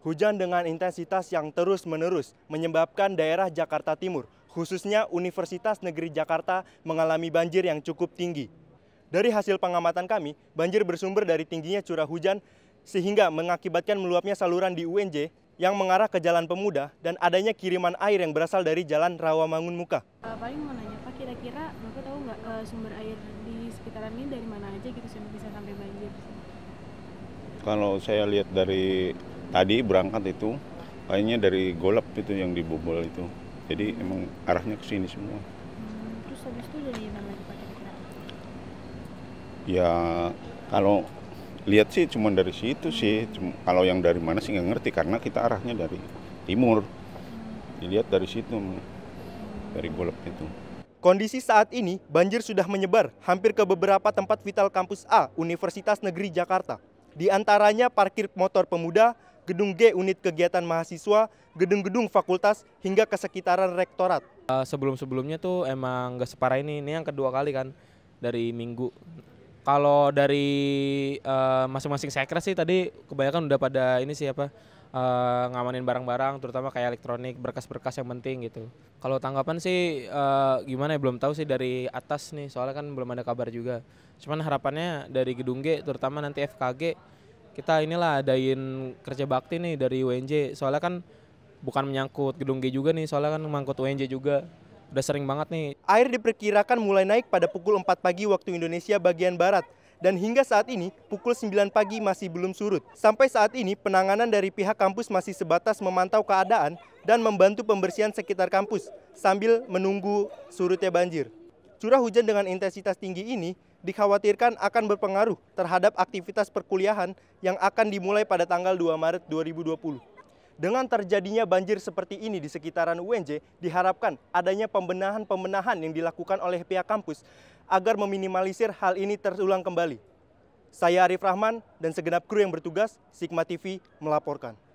Hujan dengan intensitas yang terus-menerus menyebabkan daerah Jakarta Timur, khususnya Universitas Negeri Jakarta, mengalami banjir yang cukup tinggi. Dari hasil pengamatan kami, banjir bersumber dari tingginya curah hujan sehingga mengakibatkan meluapnya saluran di UNJ yang mengarah ke Jalan Pemuda dan adanya kiriman air yang berasal dari Jalan Rawamangun Muka. Uh, eh, paling mau nanya Pak, kira-kira Bapak tahu nggak uh, sumber air di sekitaran ini dari mana aja gitu sih bisa sampai banjir? Kalau saya lihat dari tadi berangkat itu kayaknya dari golap itu yang dibobol itu jadi emang arahnya ke sini semua hmm, terus habis itu dari mana ya kalau lihat sih cuma dari situ sih cuma, kalau yang dari mana sih nggak ngerti karena kita arahnya dari timur dilihat dari situ dari golap itu Kondisi saat ini, banjir sudah menyebar hampir ke beberapa tempat vital kampus A Universitas Negeri Jakarta. Di antaranya parkir motor pemuda, gedung G unit kegiatan mahasiswa, gedung-gedung fakultas, hingga ke sekitaran rektorat. Eh, sebelum-sebelumnya tuh emang gak separah ini, ini yang kedua kali kan dari minggu. Kalau dari masing eh, masing-masing sekret sih tadi kebanyakan udah pada ini siapa apa uh, ngamanin barang-barang terutama kayak elektronik berkas-berkas yang penting gitu kalau tanggapan sih uh, gimana ya belum tahu sih dari atas nih soalnya kan belum ada kabar juga cuman harapannya dari gedung G terutama nanti FKG kita inilah adain kerja bakti nih dari UNJ soalnya kan bukan menyangkut gedung G juga nih soalnya kan mengangkut UNJ juga udah sering banget nih. Air diperkirakan mulai naik pada pukul 4 pagi waktu Indonesia bagian barat dan hingga saat ini pukul 9 pagi masih belum surut. Sampai saat ini penanganan dari pihak kampus masih sebatas memantau keadaan dan membantu pembersihan sekitar kampus sambil menunggu surutnya banjir. Curah hujan dengan intensitas tinggi ini dikhawatirkan akan berpengaruh terhadap aktivitas perkuliahan yang akan dimulai pada tanggal 2 Maret 2020. Dengan terjadinya banjir seperti ini di sekitaran UNJ, diharapkan adanya pembenahan-pembenahan yang dilakukan oleh pihak kampus agar meminimalisir hal ini terulang kembali. Saya Arif Rahman dan segenap kru yang bertugas, Sigma TV melaporkan.